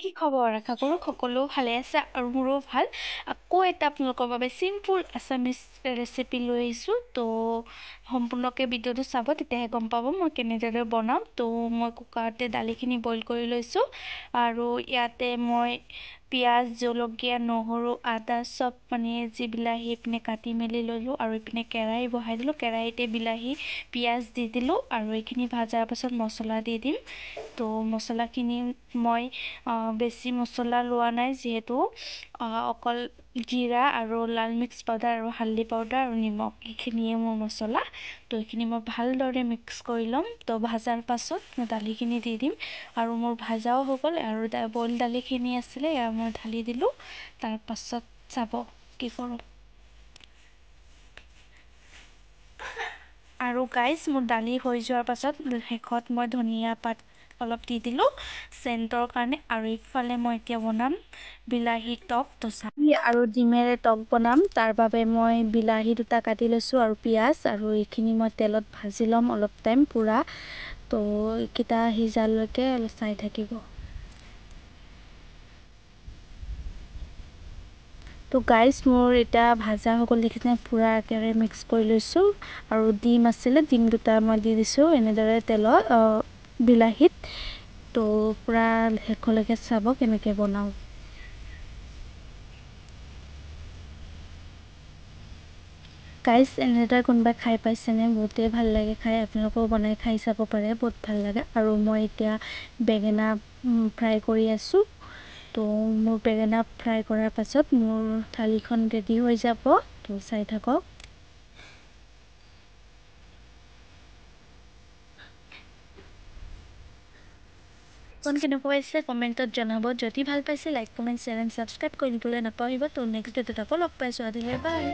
কি খবৰ আশা কৰোঁ সকলো ভালে আছে আৰু মোৰো ভাল আকৌ এটা আপোনালোকৰ বাবে চিম্পুল আছামিজ ৰেচিপি লৈ আহিছোঁ তো সম্পূৰ্ণকৈ ভিডিঅ'টো চাব তেতিয়াহে গম পাব মই কেনেদৰে বনাম তো মই কুকাৰতে দালিখিনি বইল কৰি লৈছোঁ আৰু ইয়াতে মই পিঁয়াজ জলকীয়া নহৰু আদা চব মানে যি বিলাহী এইপিনে কাটি মেলি ল'লোঁ আৰু এইপিনে কেৰাহী বহাই দিলোঁ কেৰাহীতে বিলাহী পিঁয়াজ দি দিলোঁ আৰু এইখিনি ভজাৰ পাছত মচলা দি দিম তো মচলাখিনি মই বেছি মছলা লোৱা নাই যিহেতু অকল জিৰা আৰু লাল মিক্স পাউদাৰ আৰু হালধি পাউদাৰ আৰু নিমখ এইখিনিয়ে মোৰ মছলা তো এইখিনি মই ভালদৰে মিক্স কৰি ল'ম তো ভজাৰ পাছত মই দালিখিনি দি দিম আৰু মোৰ ভজাও হৈ গ'ল আৰু বইল দালিখিনি আছিলে এয়া মই ঢালি দিলোঁ তাৰপাছত চাব কি কৰোঁ আৰু গাইজ মোৰ দালি হৈ যোৱাৰ পাছত শেষত মই ধনিয়া পাত অলপ দি দিলোঁ চেণ্টৰ কাৰণে আৰু ইফালে মই এতিয়া বনাম বিলাহী টক টচা আৰু ডিমেৰে টক বনাম তাৰ বাবে মই বিলাহী দুটা কাটি লৈছোঁ আৰু পিঁয়াজ আৰু এইখিনি মই তেলত ভাজি ল'ম অলপ টাইম পূৰা তো এইকেইটা সিজালৈকে অলপ চাই থাকিব তো গাইজ মোৰ এতিয়া ভাজা সকলো দেখিছে পূৰা একেবাৰে মিক্স কৰি লৈছোঁ আৰু ডিম আছিলে ডিম দুটা মই দি দিছোঁ এনেদৰে তেলত বিলাহীত তো পূৰা শেষলৈকে চাব কেনেকৈ বনাওঁ গাইজ এনেদৰে কোনোবাই খাই পাইছেনে বহুতেই ভাল লাগে খাই আপোনালোকেও বনাই খাই চাব পাৰে বহুত ভাল লাগে আৰু মই এতিয়া বেঙেনা ফ্ৰাই কৰি আছোঁ তো মোৰ বেঙেনা ফ্ৰাই কৰাৰ পাছত মোৰ থালিখন ৰেডি হৈ যাব তো চাই থাকক কোন কেনেকুৱা পাইছে কমেণ্টত জনাব যদি ভাল পাইছে লাইক কমেণ্ট চেনেল ছাবস্ক্ৰাইব কৰিবলৈ নাপাহৰিব তো নেক্সট ডেটত আকৌ লগ পাইছোঁ আদিলে বাই